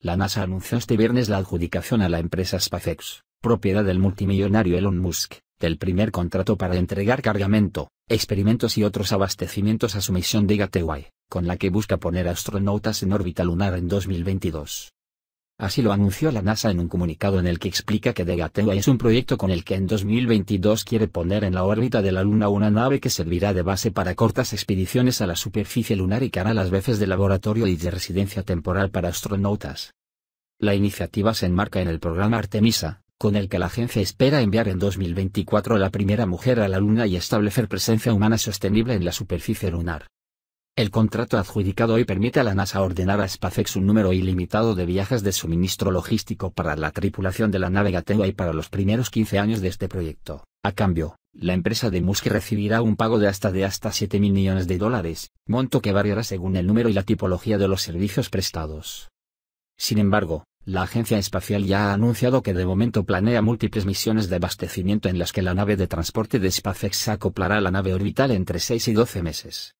La NASA anunció este viernes la adjudicación a la empresa SpaceX, propiedad del multimillonario Elon Musk, del primer contrato para entregar cargamento, experimentos y otros abastecimientos a su misión de Gateway, con la que busca poner astronautas en órbita lunar en 2022. Así lo anunció la NASA en un comunicado en el que explica que Degatewa es un proyecto con el que en 2022 quiere poner en la órbita de la Luna una nave que servirá de base para cortas expediciones a la superficie lunar y que hará las veces de laboratorio y de residencia temporal para astronautas. La iniciativa se enmarca en el programa Artemisa, con el que la agencia espera enviar en 2024 a la primera mujer a la Luna y establecer presencia humana sostenible en la superficie lunar. El contrato adjudicado hoy permite a la NASA ordenar a SpaceX un número ilimitado de viajes de suministro logístico para la tripulación de la nave Gateway para los primeros 15 años de este proyecto. A cambio, la empresa de Musk recibirá un pago de hasta de hasta 7 mil millones de dólares, monto que variará según el número y la tipología de los servicios prestados. Sin embargo, la agencia espacial ya ha anunciado que de momento planea múltiples misiones de abastecimiento en las que la nave de transporte de SpaceX acoplará a la nave orbital entre 6 y 12 meses.